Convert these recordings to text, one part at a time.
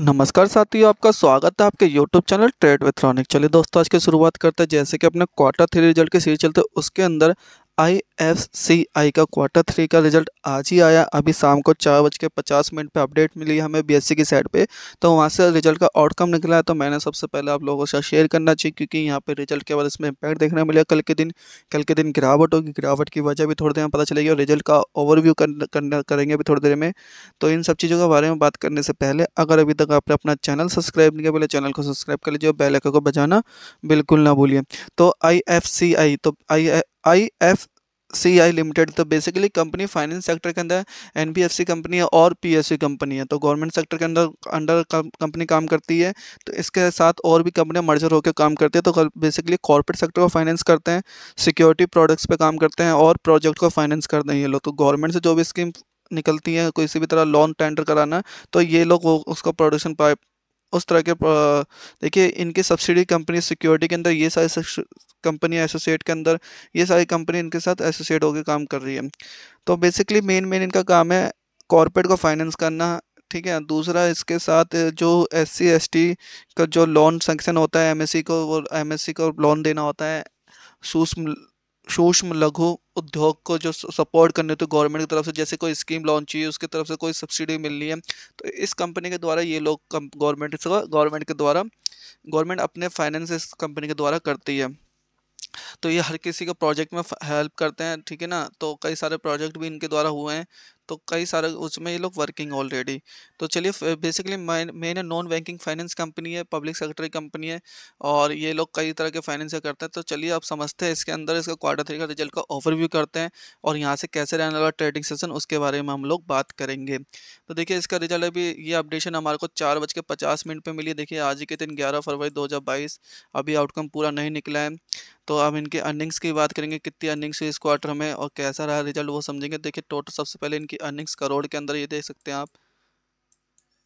नमस्कार साथियों आपका स्वागत है आपके यूट्यूब चैनल ट्रेड विथ्रॉनिक चलिए दोस्तों आज की शुरुआत करते हैं जैसे कि अपने क्वार्टर थ्री रिजल्ट के सीरीज चलते उसके अंदर आईएफसीआई का क्वार्टर थ्री का रिजल्ट आज ही आया अभी शाम को चार बज के पचास मिनट पर अपडेट मिली हमें बीएससी की साइड पे तो वहाँ से रिजल्ट का आउटकम निकला है तो मैंने सबसे पहले आप लोगों के साथ शेयर करना चाहिए क्योंकि यहाँ पे रिजल्ट के बाद इसमें इम्पैक्ट देखने मिला कल के दिन कल के दिन गिरावट होगी गिरावट की वजह भी थोड़ी देर में पता चलेगी और रिजल्ट का ओवरव्यू करना करेंगे अभी थोड़ी देर में तो इन सब चीज़ों के बारे में बात करने से पहले अगर अभी तक आपने अपना चैनल सब्सक्राइब नहीं किया पहले चैनल को सब्सक्राइब कर लीजिए और बेलाइकन को बजाना बिल्कुल ना भूलिए तो आई तो I I F C I limited तो बेसिकली कंपनी फाइनेंस सेक्टर के अंदर N B F C company है और पी एस सी कंपनी है तो गवर्नमेंट सेक्टर के अंदर अंडर कंपनी काम करती है तो इसके साथ और भी कंपनियां मर्जर होकर काम करती है तो बेसिकली कॉर्पोरेट सेक्टर को फाइनेंस करते हैं सिक्योरिटी प्रोडक्ट्स पे काम करते हैं और प्रोजेक्ट को फाइनेंस करते हैं ये लोग तो गवर्नमेंट से जो भी स्कीम निकलती हैं किसी भी तरह लोन टेंडर कराना तो ये लोग उसका प्रोडक्शन उस तरह के देखिए इनकी सब्सिडी कंपनी सिक्योरिटी के अंदर ये सारी कंपनी एसोसिएट के अंदर ये सारी कंपनी इनके साथ एसोसिएट होकर काम कर रही है तो बेसिकली मेन मेन इनका काम है कॉरपोरेट को फाइनेंस करना ठीक है दूसरा इसके साथ जो एस सी एस टी का जो लोन सेंक्शन होता है एम एस सी को वो एम एस सी को लोन देना होता है सूस सूक्ष्म लघु उद्योग को जो सपोर्ट करने तो गवर्नमेंट की तरफ से जैसे कोई स्कीम लॉन्च हुई उसकी तरफ से कोई सब्सिडी मिलनी है तो इस कंपनी के द्वारा ये लोग गवर्नमेंट से गवर्नमेंट के द्वारा गवर्नमेंट अपने फाइनेंस इस कंपनी के द्वारा करती है तो ये हर किसी को प्रोजेक्ट में हेल्प करते हैं ठीक है ना तो कई सारे प्रोजेक्ट भी इनके द्वारा हुए हैं तो कई सारे उसमें ये लोग वर्किंग ऑलरेडी तो चलिए basically main non banking finance company है पब्लिक सेक्टर कंपनी है और ये लोग कई तरह के फाइनेंस करते हैं तो चलिए आप समझते हैं इसके अंदर इसका क्वार्टर थ्री का रिजल्ट का ओवरव्यू करते हैं और यहाँ से कैसे रहने वाला ट्रेडिंग सेशन उसके बारे में हम लोग बात करेंगे तो देखिए इसका रिजल्ट अभी ये अपडेशन हमारे को चार बज के पचास मिनट पर मिली देखिए आज के दिन ग्यारह फरवरी दो अभी आउटकम पूरा नहीं निकला है तो अब इनके अर्निंग्स की बात करेंगे कितनी अर्निंग्स हुई इस क्वार्टर में और कैसा रहा रिजल्ट वो समझेंगे देखिए टोटल सबसे पहले इनकी इनकी अर्निंग्स करोड़ के अंदर ये देख सकते हैं आप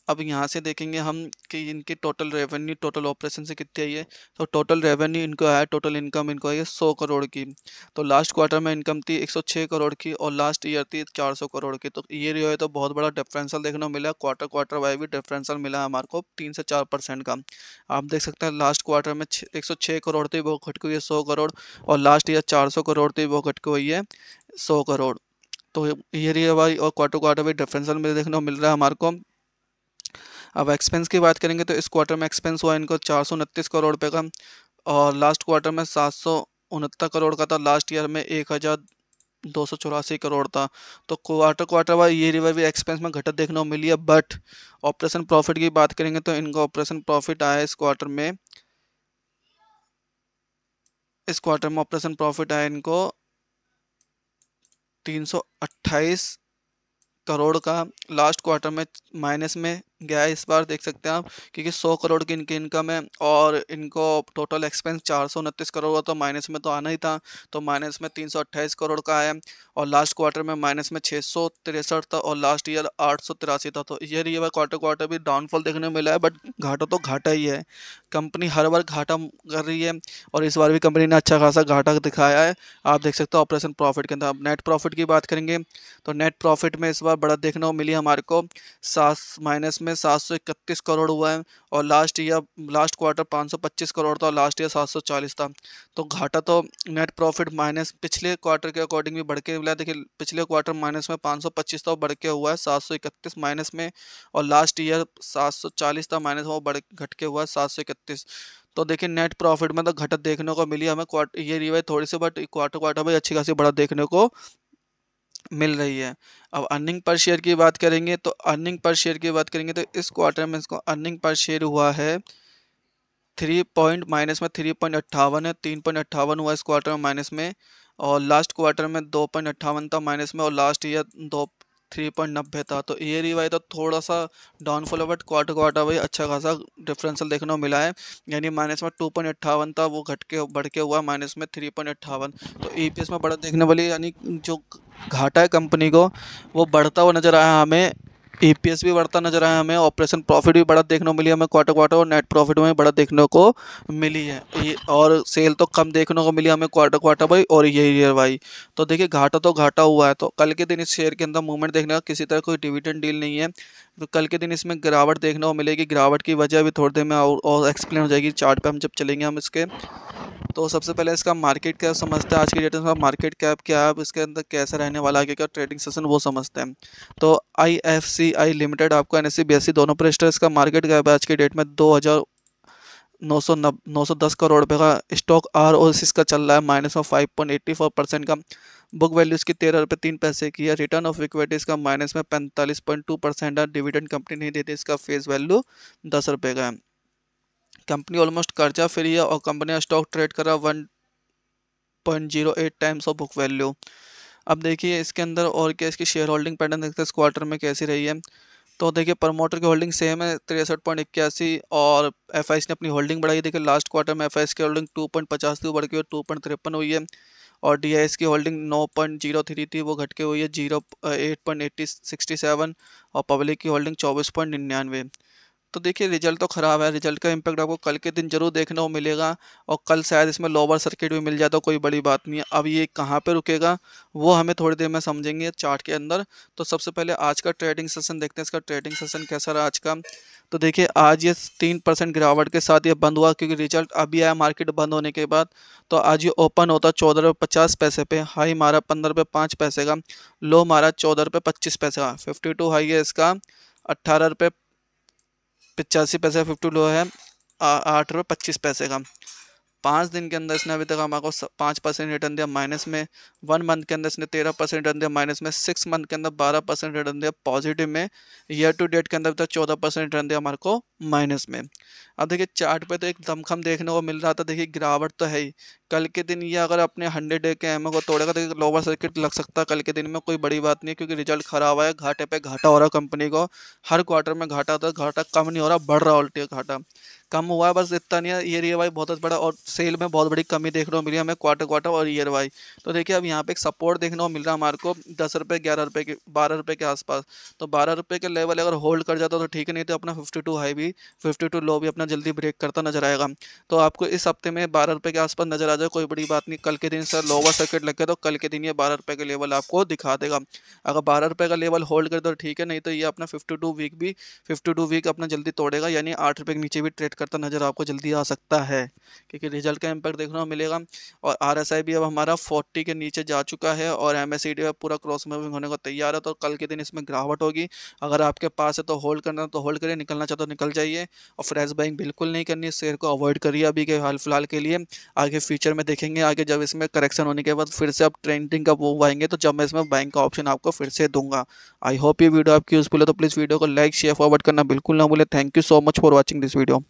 अब यहाँ से देखेंगे हम कि इनकी टोटल रेवेन्यू टोटल ऑपरेशन से कितनी आई है तो टोटल रेवेन्यू इनको आया टोटल इनकम इनको आई है सौ करोड़ की तो लास्ट क्वार्टर में इनकम थी 106 करोड़ की और लास्ट ईयर थी 400 करोड़ की तो ईयर जो है तो बहुत बड़ा डिफरेंसल देखने को मिला क्वार्टर क्वार्टर वाइज भी डिफरेंसल मिला हमारे को तीन से चार परसेंट का आप देख सकते हैं लास्ट क्वार्टर में एक करोड़ थी वो घटकी हुई है सौ करोड़ और लास्ट ईयर चार करोड़ थी वो घटकी हुई है सौ करोड़ तो ये रही हमारी और क्वार्टर क्वार्टर में डिफरेंसल में देखने को मिल रहा है हमारे को अब एक्सपेंस की बात करेंगे तो इस क्वार्टर में एक्सपेंस हुआ इनको चार सौ उनतीस करोड़ रुपये का और लास्ट क्वार्टर में सात सौ उनहत्तर करोड़ का था लास्ट ईयर में एक हज़ार दो सौ चौरासी करोड़ था तो क्वार्टर क्वार्टर वाई ये रिवर भी एक्सपेंस में घटत देखने को मिली है बट ऑपरेशन प्रॉफिट की बात करेंगे तो इनका ऑपरेशन प्रॉफिट आया इस क्वार्टर में इस क्वार्टर में ऑपरेशन प्रॉफिट आया इनको 328 करोड़ का लास्ट क्वार्टर में माइनस में गया है इस बार देख सकते हैं आप क्योंकि सौ करोड़ की इनकी इनकम है और इनको टोटल एक्सपेंस चार सौ उनतीस करोड़ का तो माइनस में तो आना ही था तो माइनस में तीन सौ अट्ठाईस करोड़ का है और लास्ट क्वार्टर में माइनस में छः सौ तिरसठ था और लास्ट ईयर आठ सौ तिरासी था तो ईयर ये बार क्वार्टर क्वार्टर भी डाउनफॉल देखने को मिला है बट घाटा तो घाटा ही है कंपनी हर बार घाटा कर रही है और इस बार भी कंपनी ने अच्छा खासा घाटा दिखाया है आप देख सकते हो ऑपरेशन प्रॉफिट के अंदर अब नेट प्रॉफिट की बात करेंगे तो नेट प्रॉफिट में इस बार बड़ा देखने को मिली हमारे को सात माइनस में में सात सौ इकतीस करोड़ हुआ है और लास्ट ईयर लास्ट क्वार्टर पाँच सौ पच्चीस करोड़ था और लास्ट ईयर सात सौ चालीस था तो घाटा तो नेट प्रॉफिट माइनस पिछले क्वार्टर के अकॉर्डिंग भी बढ़ के मिला देखिए पिछले क्वार्टर माइनस में पाँच सौ पच्चीस था बढ़ के हुआ है सात सौ इकतीस माइनस में और लास्ट ईयर सात सौ चालीस था माइनस वो बढ़ घट के हुआ है सात सौ इकतीस तो देखिए नेट प्रॉफिट में तो घटत देखने को मिली हमें क्वार्टर ये रिवाइज थोड़ी सी बट क्वार्टर क्वार्टर में अच्छी खासी बढ़त देखने को मिल रही है अब अर्निंग पर शेयर की बात करेंगे तो अर्निंग पर शेयर की बात करेंगे तो इस क्वार्टर में इसको अर्निंग पर शेयर हुआ है थ्री पॉइंट माइनस में थ्री पॉइंट अट्ठावन है तीन पॉइंट अट्ठावन हुआ इस क्वार्टर में माइनस में और लास्ट क्वार्टर में दो पॉइंट अट्ठावन था माइनस में और लास्ट ईयर दो थ्री पॉइंट नब्बे था तो ये रिवाई तो थोड़ा सा डाउनफॉल है बट क्वार्टर क्वार्टर वही अच्छा खासा डिफरेंसल देखने को मिला है यानी माइनस में टू पॉइंट अट्ठावन था वो घट के बढ़ के हुआ माइनस में थ्री पॉइंट अट्ठावन तो ई e में बढ़त देखने वाली यानी जो घाटा है कंपनी को वो बढ़ता हुआ नज़र आया हमें ई भी बढ़ता नजर आया हमें ऑपरेशन प्रॉफिट भी बड़ा देखने को मिली हमें क्वार्टर क्वार्टर और नेट प्रॉफिट में बड़ा देखने को मिली है और सेल तो कम देखने को मिली हमें क्वार्टर क्वार्टर भाई और ये ईयर भाई तो देखिए घाटा तो घाटा हुआ है तो कल के दिन इस शेयर के अंदर मूवमेंट देखने का किसी तरह कोई डिविडेंड डील नहीं है तो कल के दिन इसमें गिरावट देखने को मिलेगी गिरावट की वजह भी थोड़ी देर में और, एक्सप्लेन हो जाएगी चार्ट हम जब चलेंगे हम इसके तो सबसे पहले इसका मार्केट कैप समझते हैं आज के डेट में मार्केट कैप क्या है इसके अंदर कैसा रहने वाला है क्या ट्रेडिंग सेशन वो समझते हैं तो I F C I limited आपको N S C B S C दोनों पर स्टॉक इसका मार्केट कैप है आज के डेट में दो हज़ार नौ सौ नब नौ सौ दस करोड़ रुपये का स्टॉक आर ओ इसका चल रहा है minus of five point eighty four percent का बुक वैल्यू इसकी तेरह रुपये तीन पैसे की है रिटर्न ऑफ इक्विटी इसका माइनस में पैंतालीस पॉइंट टू परसेंट है डिविडेंड कंपनी नहीं देती इसका फेस वैल्यू दस रुपये का है कंपनी ऑलमोस्ट कर्जा फ्री है और कंपनी का स्टॉक ट्रेड कर रहा है one point zero eight times of book value अब देखिए इसके अंदर और क्या इसकी शेयर होल्डिंग पैटर्न देखते हैं इस क्वार्टर में कैसी रही है तो देखिए प्रमोटर की होल्डिंग सेम है तिरसठ पॉइंट इक्यासी और एफ ने अपनी होल्डिंग बढ़ाई देखिए लास्ट क्वार्टर में एफ की होल्डिंग टू पॉइंट पचास थी बढ़ के टू पॉइंट तिरपन हुई है और डी की होल्डिंग नौ पॉइंट जीरो थ्री थी वो घटके हुई है zero eight point eighty sixty seven और पब्लिक की होल्डिंग चौबीस पॉइंट निन्यानवे तो देखिए रिजल्ट तो ख़राब है रिजल्ट का इम्पैक्ट आपको कल के दिन जरूर देखने को मिलेगा और कल शायद इसमें लोअर सर्किट भी मिल जाए तो कोई बड़ी बात नहीं है अब ये कहाँ पे रुकेगा वो हमें थोड़ी देर में समझेंगे चार्ट के अंदर तो सबसे पहले आज का ट्रेडिंग सेशन देखते हैं इसका ट्रेडिंग सेशन कैसा रहा आज का तो देखिए आज ये तीन परसेंट गिरावट के साथ ये बंद हुआ क्योंकि रिजल्ट अभी आया मार्केट बंद होने के बाद तो आज ये ओपन होता चौदह रुपये पचास पैसे पे हाई मारा पंद्रह रुपये पाँच पैसे का लो मारा चौदह रुपये पच्चीस पैसे का फिफ्टी टू हाई है इसका अट्ठारह रुपये पचासी पैसे फिफ्टी लो है आठ रुपये पच्चीस पैसे का पाँच दिन के अंदर इसने अभी तक हमारे को पाँच परसेंट रिटर्न दिया माइनस में वन मंथ के अंदर इसने तेरह परसेंट रिटर्न दिया माइनस में सिक्स मंथ के अंदर बारह परसेंट रिटर्न दिया पॉजिटिव में ईयर टू डेट के अंदर अभी तक चौदह परसेंट रिटर्न दिया हमारे को माइनस में अब देखिए चार्ट पे तो एक दमखम देखने को मिल रहा था देखिए गिरावट तो है ही कल के दिन ये अगर अपने हंड्रेड डे के एम को तोड़ेगा तो लोअर सर्किट लग सकता है कल के दिन में कोई बड़ी बात नहीं है क्योंकि रिजल्ट खराब आया घाटे पे घाटा हो रहा है कंपनी को हर क्वार्टर में घाटा होता है घाटा कम नहीं हो रहा बढ़ रहा उल्टी घाटा कम हुआ है बस इतना नहीं है ईयर ईयर वाइज बहुत बड़ा और सेल में बहुत बड़ी कमी देखने को मिली हमें क्वार्टर क्वार्टर और ईयर वाइज तो देखिए अब यहाँ पे एक सपोर्ट देखने को मिल रहा है हमारे को दस रुपये ग्यारह रुपये के बारह रुपये के आसपास तो बारह रुपये के लेवल अगर होल्ड कर जाता तो ठीक है नहीं तो अपना फिफ्टी टू हाई भी फिफ्टी टू लो भी अपना जल्दी ब्रेक करता नजर आएगा तो आपको इस हफ्ते में बारह रुपये के आसपास नजर आ जाए कोई बड़ी बात नहीं कल के दिन सर लोअर सर्किट लग गया तो कल के दिन ये बारह रुपये का लेवल आपको दिखा देगा अगर बारह रुपये का लेवल होल्ड कर दो तो ठीक है नहीं तो ये अपना फिफ्टी वीक भी फिफ्टी वीक अपना जल्दी तोड़ेगा यानी आठ रुपये के नीचे भी ट्रेड करता नज़र आपको जल्दी आ सकता है क्योंकि रिजल्ट का इम्पैक्ट देखना मिलेगा और आर भी अब हमारा फोर्टी के नीचे जा चुका है और एम एस पूरा क्रॉस मूविंग होने को तैयार है तो कल के दिन इसमें गिरावट होगी अगर आपके पास है तो होल्ड करना तो होल्ड करिए निकलना चाहते तो निकल जाइए और फ्रेश बाइंग बिल्कुल नहीं करनी शेयर को अवॉइड करिए अभी के हाल फिलहाल के लिए आगे फ्यूचर में देखेंगे आगे जब इसमें करेक्शन होने के बाद फिर से आप ट्रेंडिंग का वो आएंगे तो जब मैं इसमें बाइंग का ऑप्शन आपको फिर से दूंगा आई होप ये वीडियो आपकी यूजफुल है तो प्लीज़ वीडियो को लाइक शेयर फॉरवर्ड करना बिल्कुल ना भूलें thank you so much for watching this video